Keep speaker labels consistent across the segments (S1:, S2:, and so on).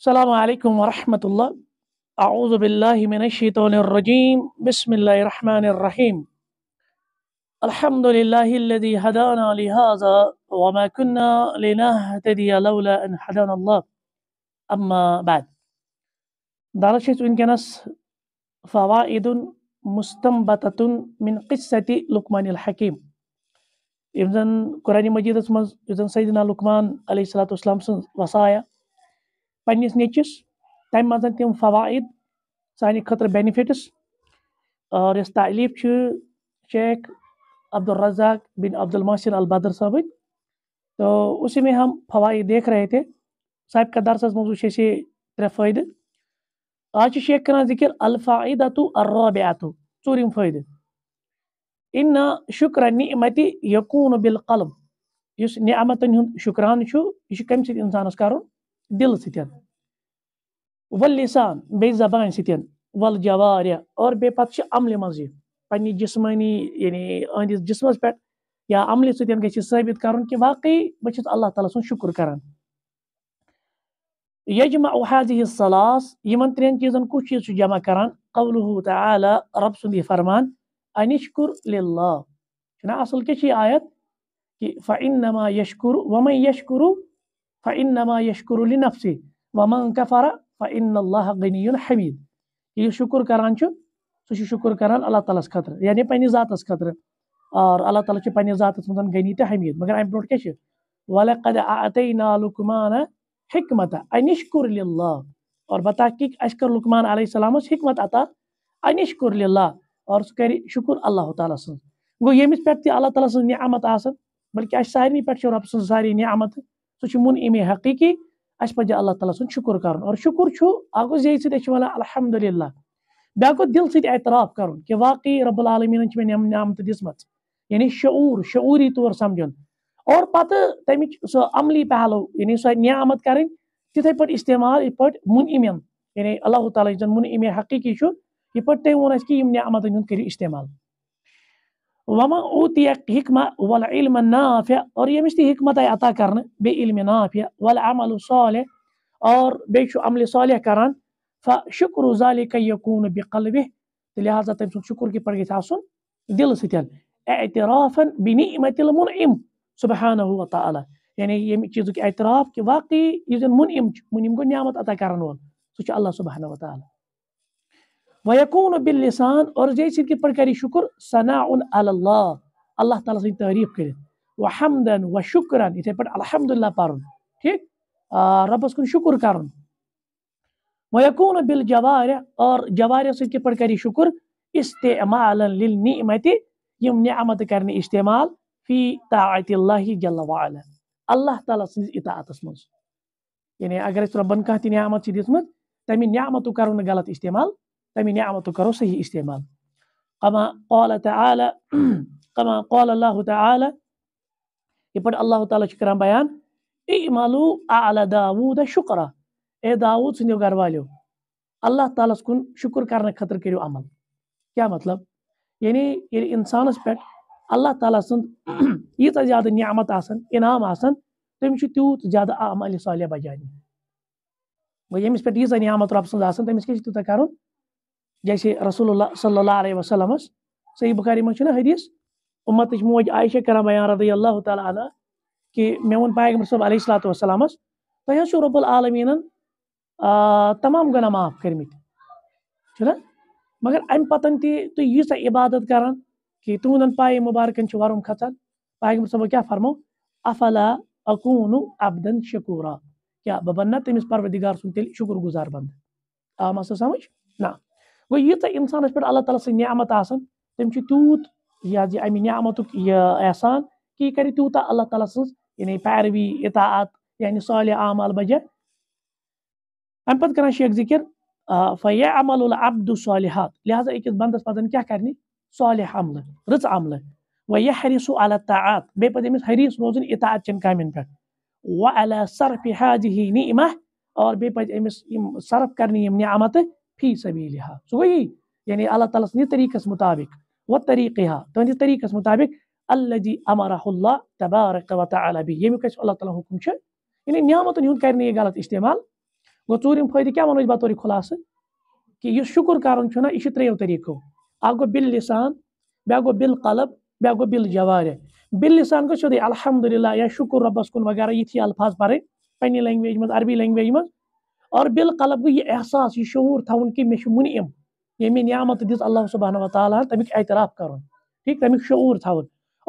S1: السلام عليكم ورحمة الله أعوذ بالله من الشيطان الرجيم بسم الله الرحمن الرحيم الحمد لله الذي هدانا لهذا وما كنا لنهتدي لولا أن هدانا الله أما بعد درجة إن كانت فوائد مستنبطة من قصة لقمان الحكيم إذن قرآن قۄرانِ سيدنا لُقمان عليه الصلاة والسلام وصايا پنٛنِس نیٚچِس تَمہِ منٛز تِم فوائد سانہِ خٲطرٕ بٮ۪نِفِٹٕس اور یۄس تعلیٖف چھِ شیخ عبدالرزاق بن عبدالمحسن البدر صٲبٕنۍ تو اسی میں ہم فوائد دیکھ رہے थे سابقہ درسَس منٛز وٕچھ اَسہِ ترٛےٚ فٲیدٕ آز چھِ شیخ کَران ذِکِر الفاعدتو الرابعتو ژوٗرِم فٲیدٕ اِنا شُکرا نعمتِ یقوٗن بالقلب یُس نعمتَن ہُنٛد شُکران چھُ یہِ چھُ کَمہِ سۭتۍ اِنسانَس کَرُن دل سسان بیبان ستھ ولجوار اور بہت پتہ عمل مزہ پسمانی یعنی اہندس جسمس پہ عمل ثٲبِت گت کر واقعی بس اللہ تعالیٰ سُنٛد سن شکر کرجمہ احاذی سلاس ان ترین چیز کچھ چیز جمع کرنا اول رب یہِ فرمان الش قرل اصل کیا عائت کہ فعنما یش قورو و ماں یش قروع فن نما یا قرول نفسے و من کفارا فعل اللہ غنی یون حمید کہ اس شکر کران س شکر كران اللہ تعالیس خطر یععہ یعنی پنس ذات خطر اور اللہ تعالیٰ پنس ذات منز غنی تو حمید مگر امہ برو کیا نا حکمتہ اینش قر لہ اور بتا کہ ایس لکمانہ علیہ السلام حکمت عطا انش كورل اور سہر شكر اللہ تعالیٰ سن گو يمس پہ اللہ تعالیٰ سن نعمت آ بلكہ اچھے ساری پہ رب ساری نعمت سہ مون سوش حقیقی اس پہ اللہ تعالیٰ سن شکر کرن اور شکر آپ گوی سات الحمد للہ بیا گو دل سیت اعتراف کرن کہ واقعی رب العالمین نم نعمت دسمت یعنی شعور شعوری طور سمجھن اور پتہ تم سو عملی پہلو یعنی سو نعمت کرن تتھے پٹ استعمال پیعت پہ منع یعنی اللہ تعالی زن من ام حقیقی یہ پھر تم وعامتن کرو استعمال وما اوتي حكمة والعلم النافع और ये मिश्ती हिकमत है अता करने بعلم نافع والعمل صالح और بیٚیہِ عمل صالح کران فشکر ذلك يكون بقلبه لہذا تٔمۍ سُنٛد شُکُر کِتھ پٲٹھۍ گژھِ آسُن دِلہٕ سۭتۍ اعترافا بنعمت المنعم سبحانه وتعالى يعني ییٚمہِ چیٖزُک اعتراف کہِ واقعی یُس مُنعم مُنعم گوٚو نعمت عطا کرن وول سُہ اللہ صُبحانہ وتعالیٰ وَيَكُونُ اور و یکسانرج کری شکر عَلَى اللہ اللہ تعالیٰ سے سعریف کر حمدن و شکراً الحمد الحمدللہ پارن ٹھیک آ ربس کن شکر کرن وَيَكُونُ نواریہ اور جوارِ جواریہ کری شکر اشتما یم نعمت کرنے استعمال فی طاعت اللہ جل وعلا اللہ تعالیٰ سنس اطاعت اسمز یعنی اگر اس ربن کہتی نعمت سے دیسمت تمہیں نعمت کرنے غلط استعمال تمی نعمت کرو صحیح استعمال قما اللہ تعالی یہ پہ اللہ تعالی چھ کران بیان اعملو اعلی داوود شکرہ اے داوود سنیو گھر والیو اللہ تعالیس کن شکر کرنے خطر کریو عمل کیا مطلب یعنی اِنسانس پہ اللہ تعالیٰ سن زیادہ نعمت آسن انعام آنع آ تیوت زیادہ عمل صالحہ بجائن وہ یس پی نعمت رب سن آسن تمس تیوہ کر جیسے رسول اللہ صلی اللہ علیہ وسلم صحیح بخاری یہ حدیث امت موج عائشہ بیان رضی اللہ تعالیٰ پیغمبر صاحب علیہ الات وسلام تھی رب العالمین تمام گناہ معاف مگر کری عبادت کران کہ تہدن پائے مبارکن سے وم کھچان پایم صاحب کیا فرمو افلاہ اکون شکورہ بہ نا تمس پروردار سن تھی شکر گزار بند آ سر سمجھ نہ گوٚو ییٖژاہ اِنسانَس پٮ۪ٹھ اللہ تعالیٰ سٕنٛز نعمت آسان تٔمۍ چھُ تیوٗت یہِ حظ یہِ اَمہِ نعمتُک یہِ احسان کہِ یہِ کَرِ تیوٗتاہ اللہ تعالیٰ سٕنٛز یعنی يعني پیروی اطاعت یعنی يعني صالح اعمال بجا اَمہِ پَتہٕ کَران شیخ ذِکِر فیا عمل العبد صالحات لہٰذا أکِس بنٛدَس پَزَن کیٛاہ کَرنہِ صالح عملہٕ رٕژ عملہٕ وۄنۍ یہِ حریٖسو اللہ تعات بیٚیہِ پَزِ أمِس حریٖس روزُن اطاعت چٮ۪ن کامٮ۪ن پٮ۪ٹھ وَ اللہ صرف حاجہِ ہی نعمہ اور بیٚیہِ پَزِ أمِس یِم صرف کَرنہِ یِم نعمتہٕ في سبيلها سو گوئی یعنی يعني اللہ تعالیٰ سندِ اس مطابق و طریقها تہندس اس مطابق الذي امره الله تبارك وتعالى به یمیُک اَسہِ اللہ تعالیٰ ہن حکم چھُ یعنی نعمتن ہُنٛد کرِ نہٕ یہِ غلط استعمال گوٚو ژوٗرِم فٲیدٕ کیٛاہ وَنو أسۍ بطورِ خُلاصہٕ کہِ یُس شُکُر کَرُن چھُنہ یہِ چھُ ترٛیٚیو طٔریٖقو اَکھ گوٚو بِل لِسان بیٛاکھ گوٚو بِل قلب بیٛاکھ گوٚو الحمدُ للہ یا شُکُر رۄبَس کُن وغیرہ یِتھی الفاظ پَرٕنۍ پنٛنہِ لینٛگویج مز عربی لینٛگویج مز اور بالقلب گو یہ احساس یہ شعور تھاون کہ مے منعم یمہ یعنی نعمت دس اللہ سبحانہ و تعالیٰ تمیک اعتراف کرن ٹھیک تمیک شعور تھاون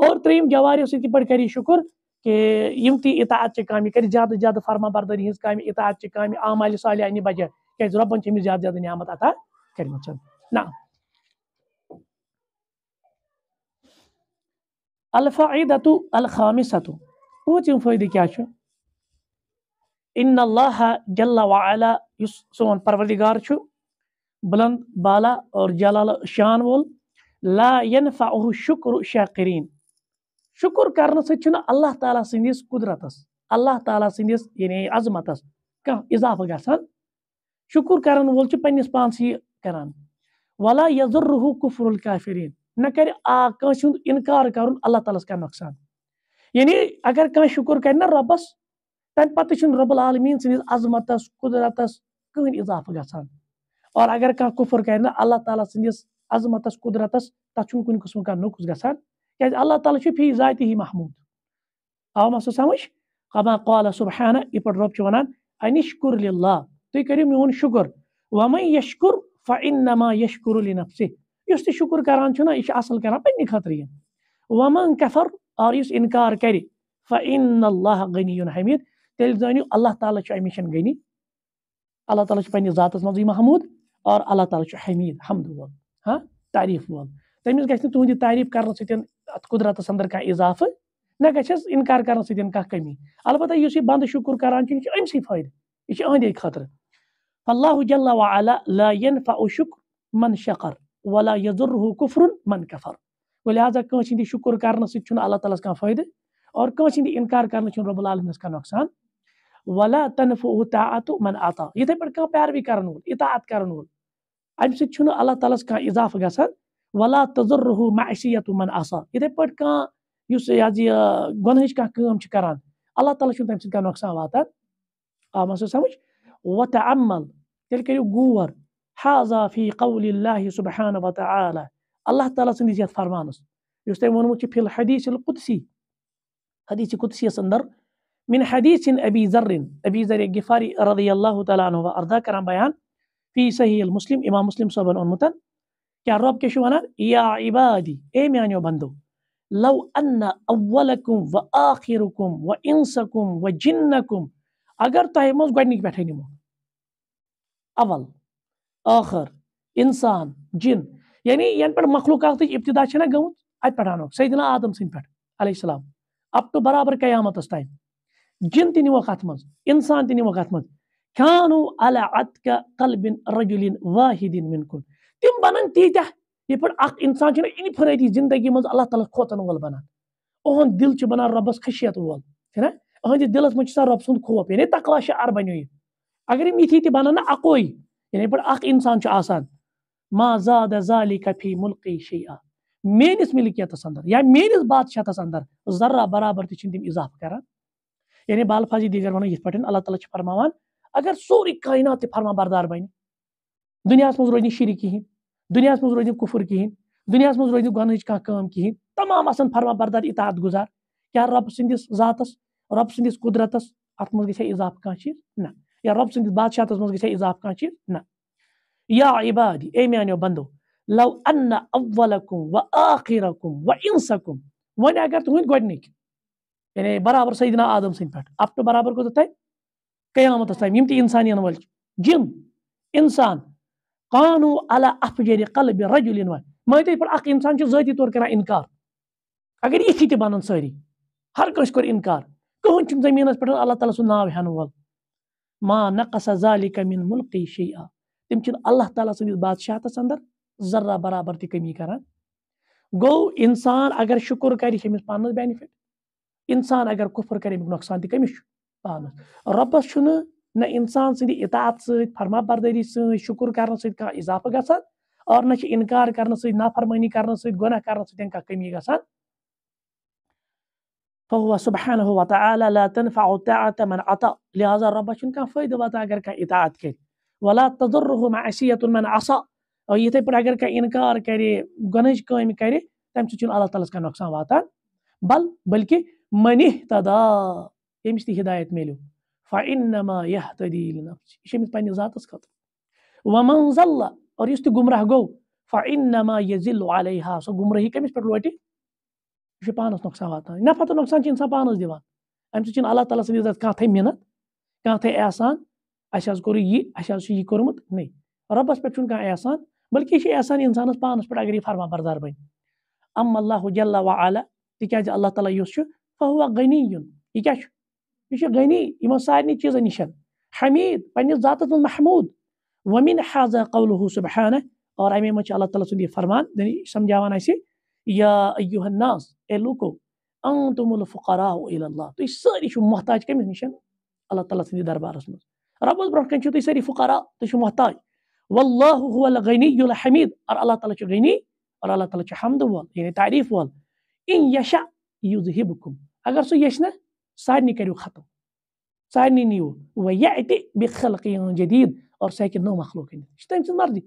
S1: اور تریم جواری سۭتۍ کِتھ پٲٹھۍ کَرِ شُکُر کہِ یِم تہِ اطاعت چہِ کامہِ کَرِ زیادٕ زیادٕ فرما بردٲری ہِنٛز کامہِ اطاعت چہِ کامہِ عامالہِ صالحہ انہِ بجاے کیٛازِ رۄبَن چھِ أمِس زیادٕ زیادٕ نعمت عطا کٔرمٕژ نہ الفاعدتُ الخامِسَتُ پوٗنٛژِم فٲیدٕ کیٛاہ چھُ ان اللہ جل وعلا یس سون پروردگار چھو بلند بالا اور جلال شان وول لا اہو شکر شاکرین شکر کرنے سن اللہ تعالیٰ سندس قدرتس اللہ تعالیٰ سندس سی یعنی عظمت اضافہ گھنان شکر کرن چس پان سی کران و روح کف رول کافرین نر آس انکار کر اللہ تعالیٰ کا نقصان یعنی اگر کان شکر کرنا ربس تمہ پتہ رب العالمین سندس عظمتس قدرتس کہین اضافہ گسان اور اگر کھانا کفر اللہ تعالیٰ سندس عظمتس قدرتس تک کن قسم کا نقص کسان کی اللہ تعالیٰ فی ذاتی محمود آو ما سا سمجھ قبا قالہ صبح حہ یہ پہ ربانشہ تھی کرو مون شکر وما یشقور فہ نما یشقور الینسے اس شکر کر یہ اصل کر پہ خطرہ ومنگ کفر اور اس انكار كر فَإِنَّ اللہ غنی يون تیل زانیو اللہ تعالیٰ چھُ ایمیشن غنی اللہ تعالیٰ چھُ ذات ذاتَس مزی محموٗد اور اللہ تعالیٰ چھُ حمیٖد حمد وول ہاں تعریٖف وول طيب تٔمِس گژھِ نہٕ تُہٕنٛدِ تعریٖف کَرنہٕ سۭتۍ اَتھ قُدرَتَس اَنٛدر کانٛہہ اِضافہٕ تو گژھٮ۪س ستۍ قدرت قدرتس کَرنہٕ سۭتۍ کانٛہہ کا کمی البتہ یوسی بنٛدٕ شُکُر کَران چھُ یہِ چھُ فائد یہِ چھُ اندی خٲطرٕ فاللہ جل وعلا لا ينفع شُکر من شقر ولا يضره كفر من كفر ولهذا لہٰذا کٲنٛسہِ ہِنٛدِ شُکُر کَرنہٕ سۭتۍ چھُنہٕ اللہ تعالیٰ ہَس کانٛہہ فٲیدٕ اور کٲنٛسہِ ہِنٛدِ اِنکار کَرنہٕ چھُنہٕ رۄب العالمیٖنَس كان نقصان ولا تنفو طاعت من عطا یِتھے پٲٹھۍ پیار بھی کرن ول اطاعت کرن ول ام سۭتۍ چھُنہٕ اللہ تعالیٰ ہس کانٛہہ اِضافہٕ گژھان ولا تضرُہُ معشیت من عصا یِتھے پٲٹھۍ کانٛہہ یُس یاز گنہش کا کام چھِ کران اللہ تعالیٰ چھن تم سۭتۍ کانٛہہ نۄقصان واتان آو مسلہٕ سمٕجھ وتہ عمل تیٚلہِ کٔرِو غور حاضا قول الله سبحانه وتعالى الله تعالى تعالیٰ فرمانَس يستمون في الحديث القدسي حديث قدسي القُدسی من حديث أبي ذر أبي ذر الغفاري رضي الله تعالى عنه وأرضاه كرام بيان في صحيح المسلم امام مسلم صاحب انمتن کیا رب كشوانا يا عبادي أي اے بندو لو ان أولكم و وإنسكم و انسکم و جنکم اگر تۄہہِ منٛز گۄڈنِکۍ اول آخر اِنسان جِن يعني ين يعني پر مخلوقات اِبتدا چھَنا گٔمٕژ اَتہِ پٮ۪ٹھ سيدنا آدم سٕنٛدۍ پٮ۪ٹھ علیہ السلام اب تو برابر قیامت استائم جن دي وقت مز إنسان دي وقت مز كانوا على عتك قلب رجل واحد منكم تم بنن تيجا يبر أخ إنسان جن إني فريدي زندگی مز الله تعالى خوتن وال بنا أهون دل چه بنا ربس خشيت وال هنا أهون دي دلس مچ سر رب سند خوب يعني تقلاش شعر بنيوي اگر تي بنا بنن أقوي يعني يبر أخ إنسان چه آسان ما زاد ذلك في ملقي شيئا میٲنس ملکیتس اندر یا يعني میٲنس بادشاہتس اندر ذرة برابر تہِ چھِنہٕ تِم اضافہٕ یعنی بال فاضی دیگر ویو پٹھ اللہ تعالیٰ فرماوان اگر سوری کائنات فرما بردار بن دنیا مز روز شری کہین دنیا مز روز کفر کہین دنیا مز روز گنچ کم کہین تمام فرما بردار اطاعت گزار یا رب سندس ذاتس رب سندس قدرتس ات اضافہ گاضا کیز نہ یا رب سندس مز منگی اضافہ عضاف کیز نہ یا عبادی اے لو ان اولکم و آخرکم و انسکم ون اگر تہدنک یعنی برابر سیدنا آدم سن عادم اپ ٹو برابر گز قیامت یمتی انسان ین ول جن انسان قانو افجر قلب رجل انسان اکسان ذاتی طور کر انکار اگر یہ ساری ہر کس کر انکار کہن کہین زمین پہ اللہ تعالی سن ناؤ ہن ما نقص ذالک من ملقی شیئا تم چن اللہ تعالیٰ بادشاہ بادشاہتس اندر ذرہ برابر کمی کرنا گو انسان اگر شکر کرمس پانس بینفٹ اِنسان اگر کُفر کَرِ مگ نقصان دی کمیش چھُ رب شنو چھُنہٕ اِنسان سیدی اِطاعت سید فرما برداری سید شُکُر کرن سید کانٛہہ اِضافہٕ گژھان اور نہ چھِ اِنکار کَرنہٕ سۭتۍ نافرمٲنی کرن سید گۄناہ کرن سید کانٛہہ کٔمی گژھان فہو صُبحانہ وتعالیٰ لا تنفع طاعت من عطا لہٰذا رۄبَس چھُنہٕ کانٛہہ فٲیدٕ واتان اگر کانٛہہ اِطاعت کَرِ ولا تضرُہ معصیت من عصا اور یِتھَے پر اگر کانٛہہ اِنکار کَرِ گۄنہٕچ کامہِ کَرِ تَمہِ چون چھُنہٕ اللہ تعالیٰ ہَس کانٛہہ نۄقصان واتان بل بٔلکہِ من تدا یمس تھی ہدایت میل فامایہ نفس چھِ أمِس پنٛنہِ ذاتَس خٲطرٕ من ظلہ اور یُس تہِ اسمرہ گو فاما یذیل علیہ یہِ چھُ پانَس نۄقصان واتان پانس تہٕ نۄقصان چھِ اِنسان پانَس دِوان اَمہِ سۭتۍ چھِنہٕ اللہ تعالیٰ سی عزت کانٛہہ کان منت کانٛہہ تھے احسان اَسہِ اَسہِ حظ حظ یہِ چھُ یہِ کوٚرمُت یہ رۄبَس پٮ۪ٹھ چھُنہٕ کانٛہہ احسان بٔلکہِ یہِ یہ احسان اِنسانَس پانَس پٮ۪ٹھ اگر یہِ فرما بردار بَنہِ ام اللہ جل وعلیٰ تاز اللہ تعالیٰ یُس چھُ فهو غني یہِ مش غني یہِ چھُ غنی نشان حميد فاني نِش المحمود وَمِن حاضہ قوله سبحانه اور اَمے منٛز چھُ اللہ تعالیٰ سُنٛد یہِ فرمان یہِ سمجھاوان اَسہِ یا یوٗہناس اے إيه لوٗکو انتم الفقراء الفقرا اللہ تُہۍ سٲری شو محتاج کٔمِس نشان اللہ تعالیٰ سٕنٛدِ دربارس منٛز رب برونٛٹھ کَنہِ چھِو تُہۍ سٲری فقرا تُہۍ چھِو محتاج والله هو الغني الحميد ار الله تعالى چھُ غنی اور اللہ تعالیٰ چھُ حمدٕ وول يعني تعريف وول اِن يشاء يذهبكم اگر سو یشنا نہ سارنٕے کٔرِو ختم سارنٕے نِیِو و یعتی اَتہِ بِخلقی جدیٖد اور سُہ ہیٚکہِ نو مخلوق أنِتھ یہِ چھِ تٔمۍ سٕنٛز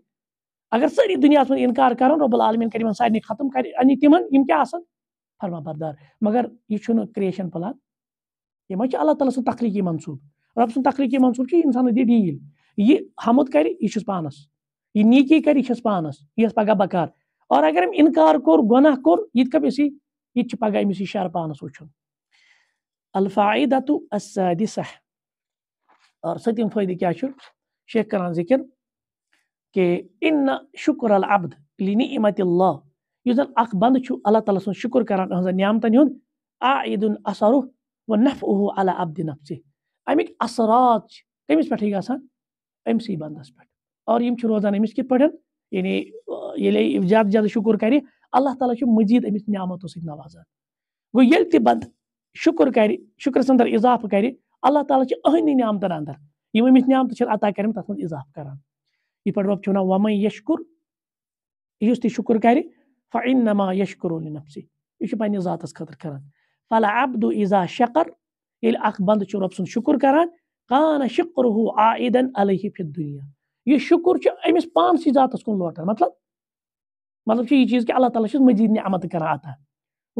S1: اگر ساری دنیا سو اِنکار کَرَن رب العالمیٖن کریم یِمَن سارنٕے ختم کَرِ أنہِ تیمن یِم کیٛاہ آسَن فرما بردار مگر یہِ چھو نو کرٛیشَن پٕلان یہِ ما اللہ تعالیٰ سو تخلیٖقی منصوٗب رب سو تخلیٖقی منصوٗب چھُ انسان دی ڈیٖل یہِ حمد کَرِ یہِ چھُس پانَس یہِ نیٖکی کَرِ چھَس پانَس یہِ پگا بَکار اور اگر ہم اِنکار کر گناہ کر یہِ تہِ کَپ أسی یہِ چھِ پگا أمِس یہِ شَر پانَس وٕچھُن الفائدت السادسہ اور ستیم فائدہ کیا شو شیخ کران ذکر کہ ان شکر العبد لنعمت اللہ یو زن اخ بند چھو اللہ تعالیٰ سن شکر کران ہنزا نعمتن ہن آئید اثر و نفعه على عبد نفسه امیت اثرات کمیس پیٹھے گا سان امسی بند اس پیٹھ اور یم چھو روزان امیس کی پڑھن یعنی یہ لئے جاد جاد شکر کری اللہ تعالیٰ چھو مجید امیس نعمتو سکنا وازان گو یل تی بند شکر کر شکر سندر اِضافہٕ کرے اللہ تعالیٰ چھِ اہندی نعمتَن اندر یِم أمِس نعمتہٕ چھِ عطا کَرِ تَتھ منٛز اِضافہٕ کَران یِتھ پٲٹھۍ رۄب چھُ وَنان وَمَے نا یُس تہِ شُکُر کَرِ کر نما یشقرون نفسی یہِ چھُ یہ پنس خطر خران فلاح ابدو عزا شکر یل یعنی اخ بند رب سند شکر کر شکر ہودن علیہ فِت دُنیا یہِ شُکُر چھُ أمِس پانسٕے ذاتَس کُن لوٹان مطلب مطلب چھُ یہِ چیٖز کہِ اللہ تعالیٰ چیز مٔزیٖد نمت کَران عطا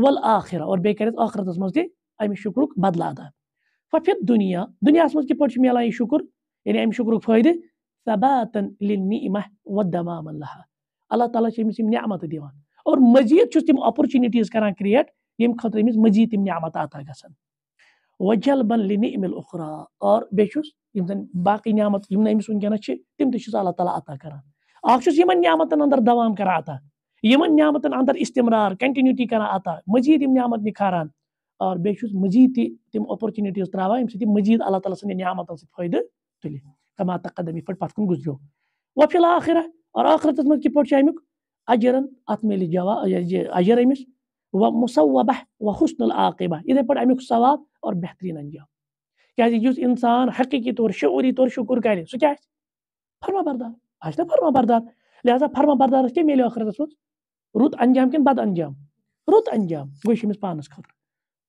S1: وَل اور بیٚیہِ کَرٮ۪س ٲخرَتَس منٛز تہِ امہ شکرک بدلا دا فت دنیا دنیا من کت پہ ملان یہ شکر یعنی امہ شکر فائدہ ثبا اما و دما اللہ تعالیٰ امس نعمت دور مزید اپورچونٹ کریٹ یم خطر مزید تم نعمت عطا گا وجل بن لن ام الخرا اور بہت باقی نعمت میں تم تس اللہ تعالیٰ عطا کران کاران اخس نعمتن اندر دوام کران عطا نعمتن اندر استمرار اتمار کران عطا مزید نعمت نکھارا اور بیٚیہِ چھُس مٔزیٖد تہِ تِم اپرچُنِٹیٖز ترٛاوان ییٚمہِ سۭتۍ مٔزیٖد اللہ تعالیٰ سٕنٛدٮ۪ن نعمتن سۭتۍ فٲیدٕ تُلہِ کما تقدم یِتھ پٲٹھۍ پَتھ کُن گُزریو وفیل آخرا اور ٲخرَتَس منٛز کِتھ پٲٹھۍ چھُ اَمیُک اجرَن اَتھ مِلہِ جوا اجر أمِس و مُصوبہ و حُسن العاقبہ یِتھَے پٲٹھۍ اَمیُک ثواب اور بہتریٖن انجام کیٛازِ یُس اِنسان حقیٖقی طور شعوٗری طور شُکُر کرِ سُہ کیٛاہ آسہِ فرما بردار آسہِ نہ فرما بردار لہٰذا فرما بردارَس کیٛاہ میلہِ ٲخرَتَس منٛز رُت انجام کِنہٕ بد انجام رُت انجام گوٚو چھُ أمِس پانَس خٲطرٕ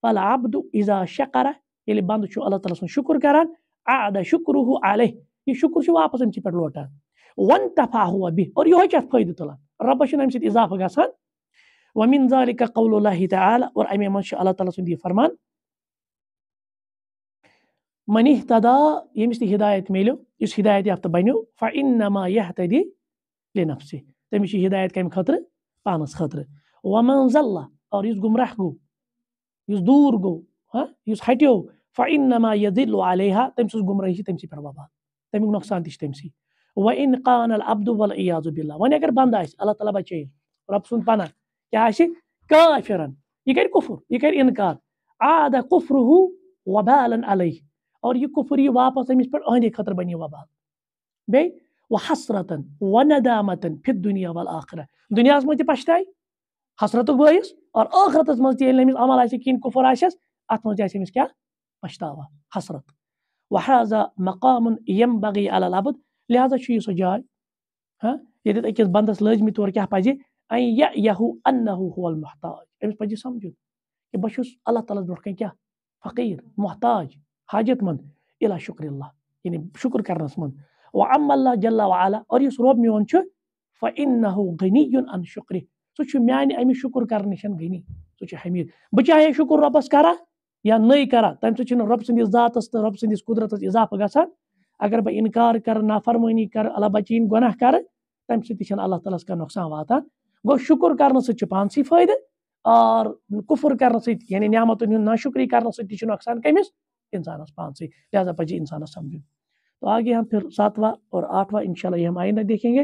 S1: فالعبد إذا شكر يلي بند شو الله تعالى سن شكر كران عاد شكره عليه یه شکر شو واپس امچی پر لوٹان وان هو به اور يوهي چت فایده تلا رب شن امچی اضافه غسان ومن ذلك قول الله تعالى اور امي من شو الله تعالى سن دي فرمان من اهتدى یمس هداية ميلو يس هداية ہدایت یافت فانما يهتدي لنفسه تمشي هداية كم خطر پانس خطر ومن ظل اور يس گمرح گو يوز دور گو ها يس ہٹیو فانما يذل عليها تمس گمراہی تمسي پر بابا تمیک نقصان تش تمسي وان قان العبد والعياذ بالله وان اگر بند آس الله تعالى بچے رب سن بنا کیا آس كافرا يكير كفر يكير انكار عاد كفره وبالا عليه اور یہ کفر یہ واپس امس پر اہندے خطر بنی وبال بی وحسرتن وندامتن فی الدنیا والآخرہ دنیاس مجھے پشتائی حسرتک بٲیِس اور ٲخرتس منٛز تہِ ییٚلہِ أمِس عمل آسہِ کِہیٖنۍ کُفر آسٮ۪س اتھ منٛز تہِ آسہِ أمِس کیاہ پشتاوا حسرت وحاز مقام یم بغی العبد لہٰذا چھُ یہِ سۄ جاے ہاں ییٚتٮ۪تھ أکِس بنٛدس لٲجمٕتۍ تورٕ کیاہ پزِ یہوٗ انہوٗ ہول محتاج أمِس پزِ یہِ کہِ بہٕ اللہ تعالیٰ برونٛٹھ کَنہِ کیا فقیٖر محتاج حاجت منٛد الى شُکر اللہ یعنی شُکر کرنس منٛز وَ ام اللہ جل وعلا اور یُس رۄب میون چھُ فانه غنی عن ان شُکرِ سہ مانس شکر کرنےشن غنی سمیر بہٕ چاہے شکر کرا یا نئی کرا تم سٕنٛدِس رب تہٕ تو رب قُدرَتَس اضافہ گژھان اگر بہ انکار کر نافرمانی کر اللہ بچئن تَمہِ کر تم سن اللہ تعالیٰ واتان گوٚو شُکُر گو شکر چھُ پانسٕے فائدہ اور یعنی ہُنٛد ناشُکری سعماتن نا تہِ چھُ نۄقصان کمس انسان پانسٕے لہٰذا پہ انسان سمجھن تو آگے ہم پھر ساتواں اور آٹھواں ان شاء اللہ یہ آئندہ دیکھیں گے